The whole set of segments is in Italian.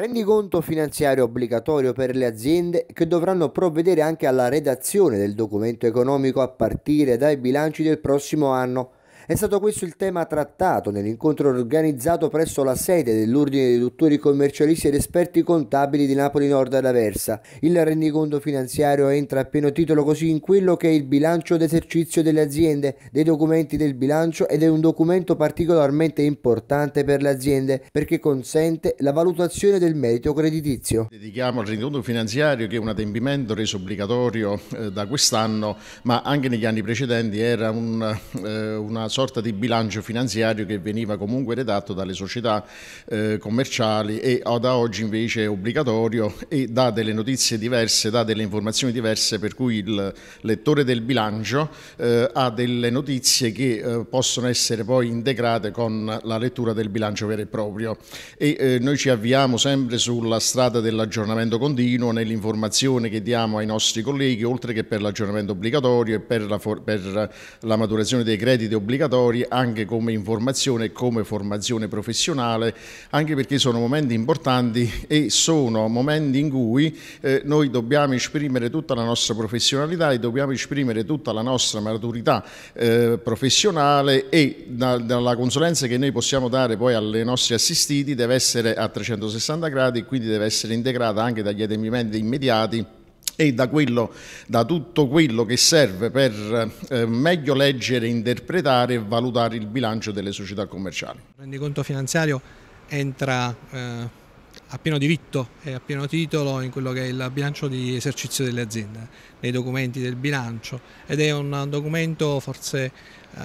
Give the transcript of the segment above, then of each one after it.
rendiconto finanziario obbligatorio per le aziende che dovranno provvedere anche alla redazione del documento economico a partire dai bilanci del prossimo anno è stato questo il tema trattato nell'incontro organizzato presso la sede dell'Ordine dei Dottori Commercialisti ed Esperti Contabili di Napoli Nord ad Aversa. Il rendiconto finanziario entra a pieno titolo così in quello che è il bilancio d'esercizio delle aziende, dei documenti del bilancio ed è un documento particolarmente importante per le aziende perché consente la valutazione del merito creditizio. Dedichiamo al rendiconto finanziario che è un adempimento reso obbligatorio eh, da quest'anno ma anche negli anni precedenti era un, eh, una sorta sorta di bilancio finanziario che veniva comunque redatto dalle società eh, commerciali e da oggi invece è obbligatorio e dà delle notizie diverse, dà delle informazioni diverse per cui il lettore del bilancio eh, ha delle notizie che eh, possono essere poi integrate con la lettura del bilancio vero e proprio e eh, noi ci avviamo sempre sulla strada dell'aggiornamento continuo nell'informazione che diamo ai nostri colleghi oltre che per l'aggiornamento obbligatorio e per la, per la maturazione dei crediti obbligatori obbligatori anche come informazione e come formazione professionale, anche perché sono momenti importanti e sono momenti in cui eh, noi dobbiamo esprimere tutta la nostra professionalità e dobbiamo esprimere tutta la nostra maturità eh, professionale e da, dalla consulenza che noi possiamo dare poi alle nostre assistiti deve essere a 360 gradi e quindi deve essere integrata anche dagli adempimenti immediati e da, quello, da, tutto quello che serve per eh, meglio leggere, interpretare e valutare il bilancio delle società commerciali. Il rendiconto finanziario entra eh, a pieno diritto e a pieno titolo in quello che è il bilancio di esercizio delle aziende, nei documenti del bilancio ed è un documento forse eh,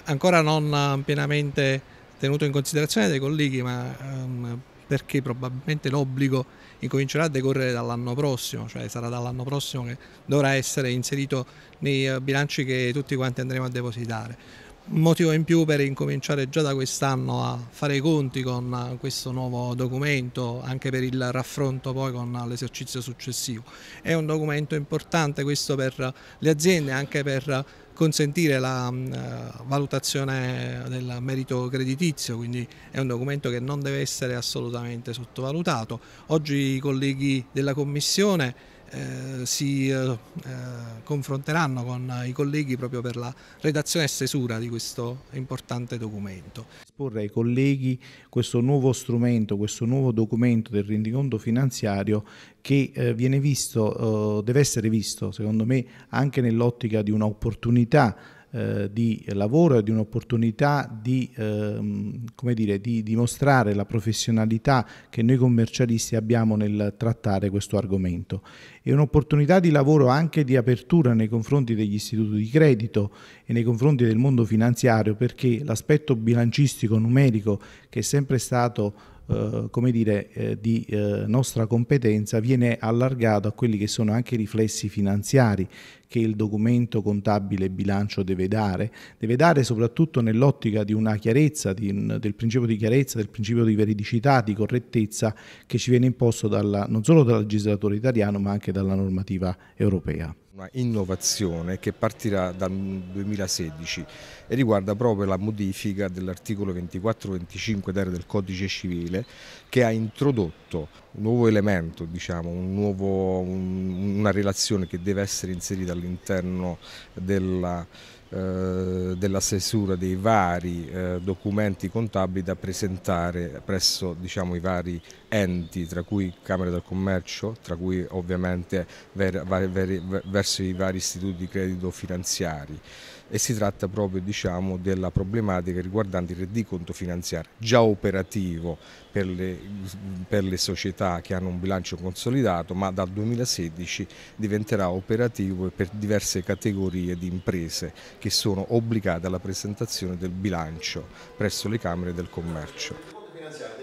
ancora non pienamente tenuto in considerazione dai colleghi ma ehm, perché probabilmente l'obbligo incomincerà a decorrere dall'anno prossimo, cioè sarà dall'anno prossimo che dovrà essere inserito nei eh, bilanci che tutti quanti andremo a depositare motivo in più per incominciare già da quest'anno a fare i conti con eh, questo nuovo documento, anche per il raffronto poi con eh, l'esercizio successivo. È un documento importante questo per le aziende, anche per consentire la mm, eh, valutazione del merito creditizio, quindi è un documento che non deve essere assolutamente sottovalutato. Oggi i colleghi della Commissione eh, si eh, eh, confronteranno con i colleghi proprio per la redazione e stesura di questo importante documento. Esporre ai colleghi questo nuovo strumento, questo nuovo documento del rendiconto finanziario che eh, viene visto, eh, deve essere visto secondo me anche nell'ottica di un'opportunità eh, di lavoro e di un'opportunità di, ehm, dire, di dimostrare la professionalità che noi commercialisti abbiamo nel trattare questo argomento. È un'opportunità di lavoro anche di apertura nei confronti degli istituti di credito e nei confronti del mondo finanziario perché l'aspetto bilancistico numerico che è sempre stato eh, come dire, eh, di eh, nostra competenza viene allargato a quelli che sono anche i riflessi finanziari che il documento contabile bilancio deve dare. Deve dare soprattutto nell'ottica di una chiarezza, di un, del principio di chiarezza, del principio di veridicità, di correttezza che ci viene imposto dalla, non solo dal legislatore italiano ma anche dalla normativa europea. Una innovazione che partirà dal 2016 e riguarda proprio la modifica dell'articolo 24-25 del codice civile che ha introdotto un nuovo elemento, diciamo, un nuovo, un, una relazione che deve essere inserita all'interno della eh, della stesura dei vari eh, documenti contabili da presentare presso diciamo, i vari enti, tra cui Camera del Commercio, tra cui ovviamente ver, ver, ver, verso i vari istituti di credito finanziari e si tratta proprio diciamo, della problematica riguardante il rendiconto finanziario già operativo per le, per le società che hanno un bilancio consolidato ma dal 2016 diventerà operativo per diverse categorie di imprese che sono obbligate alla presentazione del bilancio presso le Camere del Commercio.